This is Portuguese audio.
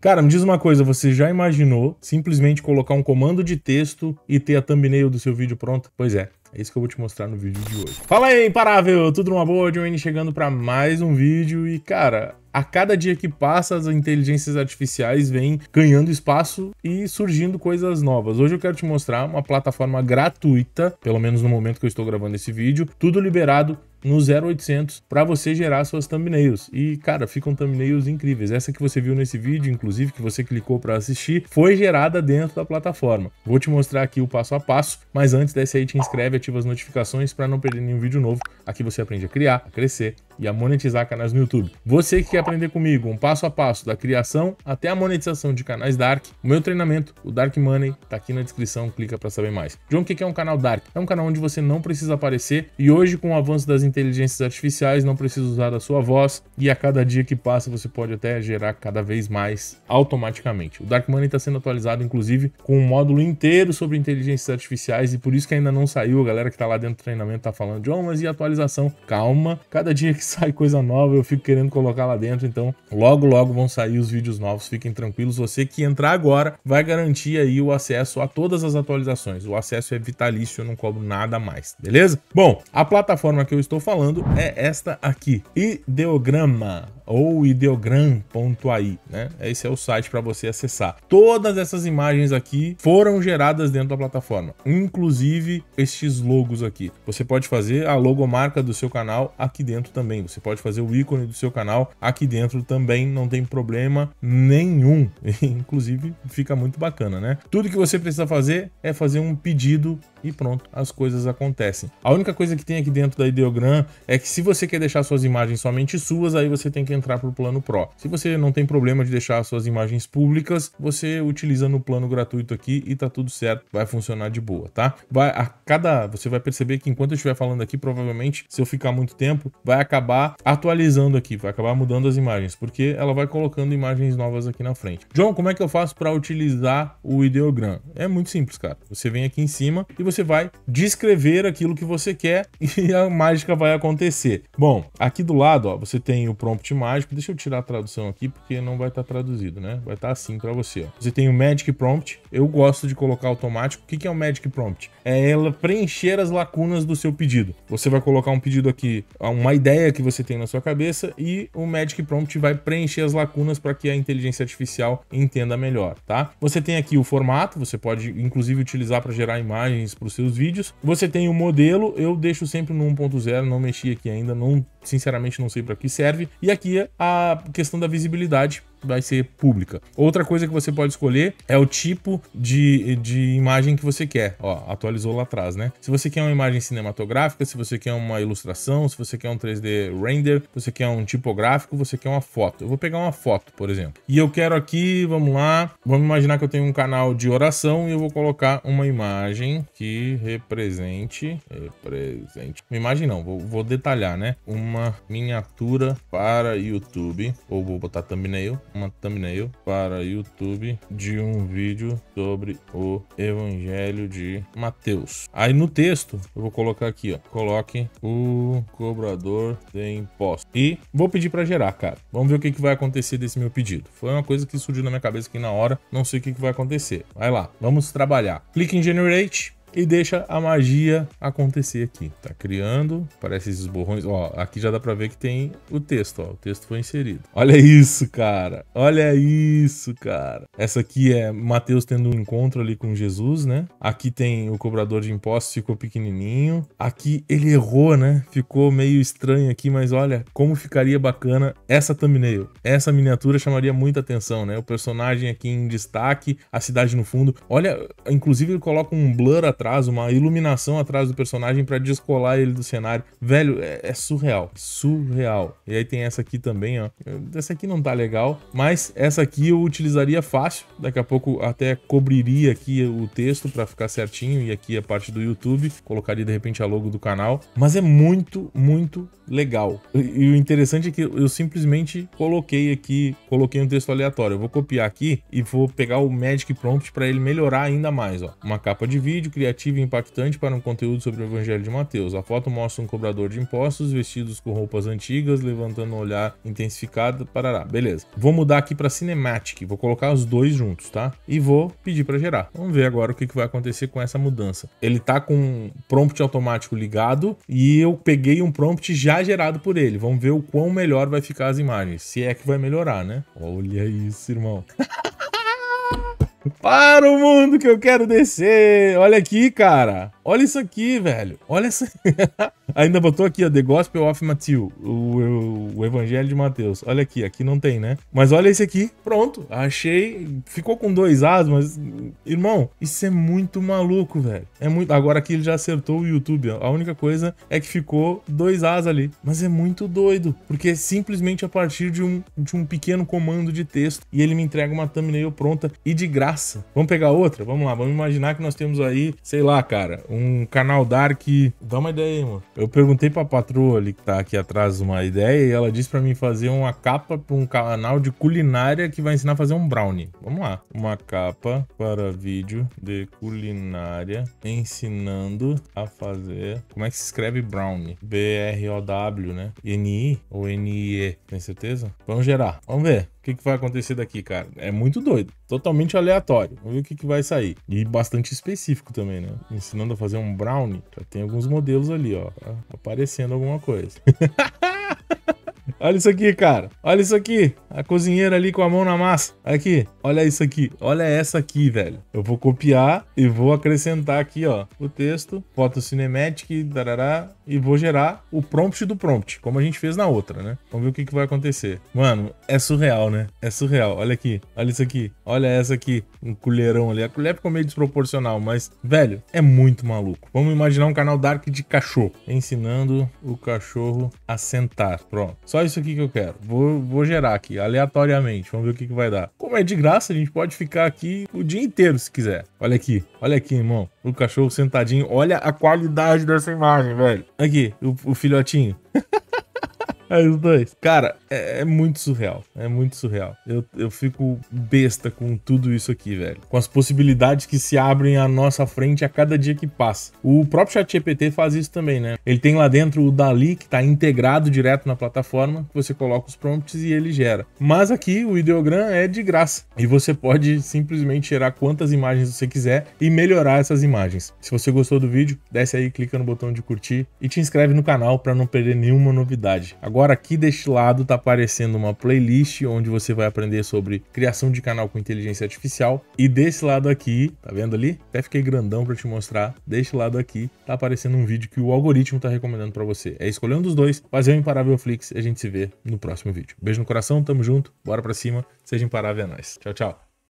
Cara, me diz uma coisa, você já imaginou simplesmente colocar um comando de texto e ter a thumbnail do seu vídeo pronta? Pois é, é isso que eu vou te mostrar no vídeo de hoje. Fala aí, imparável! Tudo numa boa? John chegando para mais um vídeo e, cara, a cada dia que passa, as inteligências artificiais vêm ganhando espaço e surgindo coisas novas. Hoje eu quero te mostrar uma plataforma gratuita, pelo menos no momento que eu estou gravando esse vídeo, tudo liberado no 0800 para você gerar suas thumbnails. E, cara, ficam thumbnails incríveis. Essa que você viu nesse vídeo, inclusive, que você clicou para assistir, foi gerada dentro da plataforma. Vou te mostrar aqui o passo a passo, mas antes desse aí, te inscreve, ativa as notificações para não perder nenhum vídeo novo. Aqui você aprende a criar, a crescer e a monetizar canais no YouTube. Você que quer aprender comigo um passo a passo da criação até a monetização de canais Dark, o meu treinamento, o Dark Money, tá aqui na descrição, clica para saber mais. John, o que é um canal Dark? É um canal onde você não precisa aparecer e hoje, com o avanço das inteligências artificiais não precisa usar a sua voz e a cada dia que passa você pode até gerar cada vez mais automaticamente. O Dark Money está sendo atualizado, inclusive, com um módulo inteiro sobre inteligências artificiais e por isso que ainda não saiu. A galera que está lá dentro do treinamento está falando, de mas e atualização? Calma, cada dia que sai coisa nova eu fico querendo colocar lá dentro, então logo, logo vão sair os vídeos novos, fiquem tranquilos. Você que entrar agora vai garantir aí o acesso a todas as atualizações. O acesso é vitalício, eu não cobro nada mais, beleza? Bom, a plataforma que eu estou estou falando é esta aqui, ideograma ou ideogram.ai, né? Esse é o site para você acessar. Todas essas imagens aqui foram geradas dentro da plataforma, inclusive estes logos aqui. Você pode fazer a logomarca do seu canal aqui dentro também. Você pode fazer o ícone do seu canal aqui dentro também, não tem problema nenhum. inclusive fica muito bacana, né? Tudo que você precisa fazer é fazer um pedido e pronto, as coisas acontecem. A única coisa que tem aqui dentro da Ideogram é que se você quer deixar suas imagens somente suas, aí você tem que entrar para o plano Pro. Se você não tem problema de deixar suas imagens públicas, você utiliza no plano gratuito aqui e tá tudo certo, vai funcionar de boa, tá? Vai a cada, você vai perceber que enquanto eu estiver falando aqui, provavelmente, se eu ficar muito tempo, vai acabar atualizando aqui, vai acabar mudando as imagens, porque ela vai colocando imagens novas aqui na frente. John, como é que eu faço para utilizar o ideogram? É muito simples, cara. Você vem aqui em cima e você vai descrever aquilo que você quer e a mágica vai acontecer. Bom, aqui do lado, ó, você tem o prompt mais mágico. Deixa eu tirar a tradução aqui, porque não vai estar tá traduzido, né? Vai estar tá assim para você. Ó. Você tem o Magic Prompt. Eu gosto de colocar automático. O que, que é o Magic Prompt? É ela preencher as lacunas do seu pedido. Você vai colocar um pedido aqui, uma ideia que você tem na sua cabeça, e o Magic Prompt vai preencher as lacunas para que a inteligência artificial entenda melhor, tá? Você tem aqui o formato, você pode inclusive utilizar para gerar imagens para os seus vídeos. Você tem o modelo, eu deixo sempre no 1.0, não mexi aqui ainda, não, sinceramente não sei para que serve. E aqui é a questão da visibilidade vai ser pública. Outra coisa que você pode escolher é o tipo de, de imagem que você quer. Ó, atualizou lá atrás, né? Se você quer uma imagem cinematográfica, se você quer uma ilustração, se você quer um 3D render, se você quer um tipográfico, você quer uma foto. Eu vou pegar uma foto, por exemplo. E eu quero aqui, vamos lá, vamos imaginar que eu tenho um canal de oração e eu vou colocar uma imagem que represente, represente, uma imagem não, vou, vou detalhar, né? Uma miniatura para YouTube, ou vou botar thumbnail, uma thumbnail para YouTube de um vídeo sobre o Evangelho de Mateus. Aí no texto eu vou colocar aqui, ó, coloque o cobrador de impostos e vou pedir para gerar, cara. Vamos ver o que, que vai acontecer desse meu pedido. Foi uma coisa que surgiu na minha cabeça aqui na hora, não sei o que, que vai acontecer. Vai lá, vamos trabalhar. Clique em Generate e deixa a magia acontecer aqui. Tá criando, parece esses borrões. Ó, aqui já dá pra ver que tem o texto, ó. O texto foi inserido. Olha isso, cara. Olha isso, cara. Essa aqui é Mateus tendo um encontro ali com Jesus, né? Aqui tem o cobrador de impostos, ficou pequenininho. Aqui ele errou, né? Ficou meio estranho aqui, mas olha como ficaria bacana essa thumbnail. Essa miniatura chamaria muita atenção, né? O personagem aqui em destaque, a cidade no fundo. Olha, inclusive ele coloca um blur atrás, uma iluminação atrás do personagem para descolar ele do cenário. Velho, é, é, surreal. Surreal. E aí tem essa aqui também, ó. Essa aqui não tá legal, mas essa aqui eu utilizaria fácil. Daqui a pouco até cobriria aqui o texto para ficar certinho e aqui a parte do YouTube. Colocaria de repente a logo do canal. Mas é muito, muito legal. E, e o interessante é que eu simplesmente coloquei aqui, coloquei um texto aleatório. Eu vou copiar aqui e vou pegar o Magic Prompt para ele melhorar ainda mais, ó. Uma capa de vídeo, criar criativa e impactante para um conteúdo sobre o Evangelho de Mateus. A foto mostra um cobrador de impostos vestidos com roupas antigas, levantando um olhar intensificado. Parará, beleza. Vou mudar aqui para Cinematic, vou colocar os dois juntos, tá? E vou pedir para gerar. Vamos ver agora o que, vai acontecer com essa mudança. Ele tá com um prompt automático ligado e eu peguei um prompt já gerado por ele. Vamos ver o quão melhor vai ficar as imagens. Se é que vai melhorar, né? Olha isso, irmão. Para o mundo que eu quero descer. Olha aqui, cara. Olha isso aqui, velho. Olha essa. Ainda botou aqui, ó, The Gospel of Matthew, o, o, o, Evangelho de Mateus. Olha aqui, aqui não tem, né? Mas olha esse aqui, pronto, achei. Ficou com dois As, mas, irmão, isso é muito maluco, velho. É muito. Agora aqui ele já acertou o YouTube, ó. a única coisa é que ficou dois As ali. Mas é muito doido, porque é simplesmente a partir de um, de um pequeno comando de texto e ele me entrega uma thumbnail pronta e de graça. Vamos pegar outra? Vamos lá, vamos imaginar que nós temos aí, sei lá, cara, um canal Dark. Dá uma ideia aí, mano. Eu perguntei pra patroa ali que tá aqui atrás uma ideia e ela disse para mim fazer uma capa para um canal de culinária que vai ensinar a fazer um brownie. Vamos lá. Uma capa para vídeo de culinária ensinando a fazer. Como é que se escreve brownie? B-R-O-W, né? N-I ou N-I-E? Tem certeza? Vamos gerar. Vamos ver o que, que vai acontecer daqui, cara? É muito doido, totalmente aleatório. Vamos ver o que, que vai sair. E bastante específico também, né? Ensinando a fazer um brownie. Já tem alguns modelos ali, ó. Aparecendo alguma coisa. Olha isso aqui, cara. Olha isso aqui. A cozinheira ali com a mão na massa. Aqui. Olha isso aqui. Olha essa aqui, velho. Eu vou copiar e vou acrescentar aqui, ó, o texto, foto cinematic, darará, e vou gerar o prompt do prompt, como a gente fez na outra, né? Vamos ver o que, que vai acontecer. Mano, é surreal, né? É surreal. Olha aqui. Olha isso aqui. Olha essa aqui. Um colherão ali. A colher ficou meio desproporcional, mas, velho, é muito maluco. Vamos imaginar um canal Dark de cachorro. Ensinando o cachorro a sentar. Pronto. Só isso isso aqui que eu quero. Vou, vou gerar aqui, aleatoriamente. Vamos ver o que, que vai dar. Como é de graça, a gente pode ficar aqui o dia inteiro se quiser. Olha aqui, olha aqui, irmão. O cachorro sentadinho. Olha a qualidade dessa imagem, velho. Aqui, o, o filhotinho. Os dois. Cara, é, é, muito surreal. É muito surreal. Eu, eu fico besta com tudo isso aqui, velho. Com as possibilidades que se abrem à nossa frente a cada dia que passa. O próprio ChatGPT faz isso também, né? Ele tem lá dentro o Dali, que está integrado direto na plataforma. Você coloca os prompts e ele gera. Mas aqui o Ideogram é de graça. E você pode simplesmente gerar quantas imagens você quiser e melhorar essas imagens. Se você gostou do vídeo, desce aí, clica no botão de curtir e te inscreve no canal para não perder nenhuma novidade. Agora Agora aqui deste lado está aparecendo uma playlist onde você vai aprender sobre criação de canal com inteligência artificial. E desse lado aqui, tá vendo ali? Até fiquei grandão para te mostrar. Deste lado aqui está aparecendo um vídeo que o algoritmo está recomendando para você. É escolher um dos dois, fazer o Imparável Flix e a gente se vê no próximo vídeo. Beijo no coração, tamo junto, bora para cima, seja imparável é nóis. Tchau, tchau.